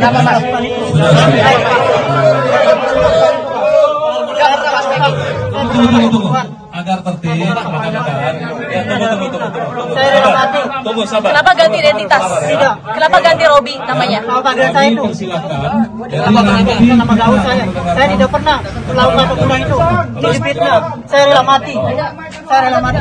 Kenapa agar tertib kenapa ganti identitas tidak kenapa ganti Robi namanya kalau saya itu kenapa saya saya tidak pernah melakukan itu saya rela mati saya rela mati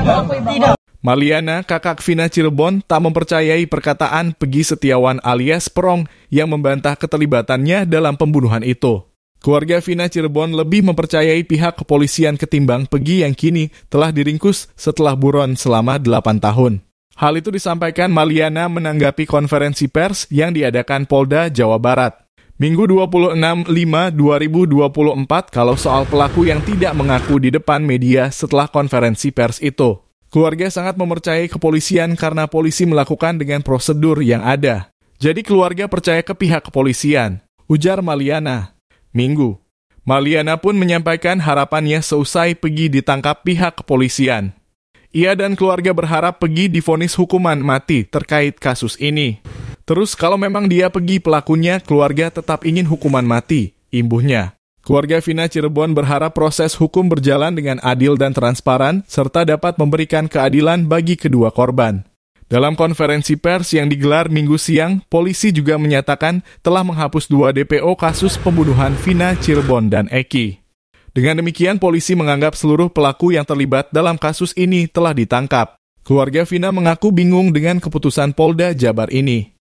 tidak Maliana, kakak Vina Cirebon, tak mempercayai perkataan Pegi Setiawan alias Perong yang membantah keterlibatannya dalam pembunuhan itu. Keluarga Vina Cirebon lebih mempercayai pihak kepolisian ketimbang Pegi yang kini telah diringkus setelah buron selama 8 tahun. Hal itu disampaikan Maliana menanggapi konferensi pers yang diadakan Polda, Jawa Barat. Minggu 26/5/2024, kalau soal pelaku yang tidak mengaku di depan media setelah konferensi pers itu. Keluarga sangat mempercayai kepolisian karena polisi melakukan dengan prosedur yang ada. Jadi keluarga percaya ke pihak kepolisian, ujar Maliana. Minggu. Maliana pun menyampaikan harapannya seusai pergi ditangkap pihak kepolisian. Ia dan keluarga berharap Pegi difonis hukuman mati terkait kasus ini. Terus kalau memang dia pergi pelakunya, keluarga tetap ingin hukuman mati, imbuhnya. Keluarga Vina Cirebon berharap proses hukum berjalan dengan adil dan transparan, serta dapat memberikan keadilan bagi kedua korban. Dalam konferensi pers yang digelar minggu siang, polisi juga menyatakan telah menghapus dua DPO kasus pembunuhan Vina Cirebon dan Eki. Dengan demikian, polisi menganggap seluruh pelaku yang terlibat dalam kasus ini telah ditangkap. Keluarga Vina mengaku bingung dengan keputusan Polda Jabar ini.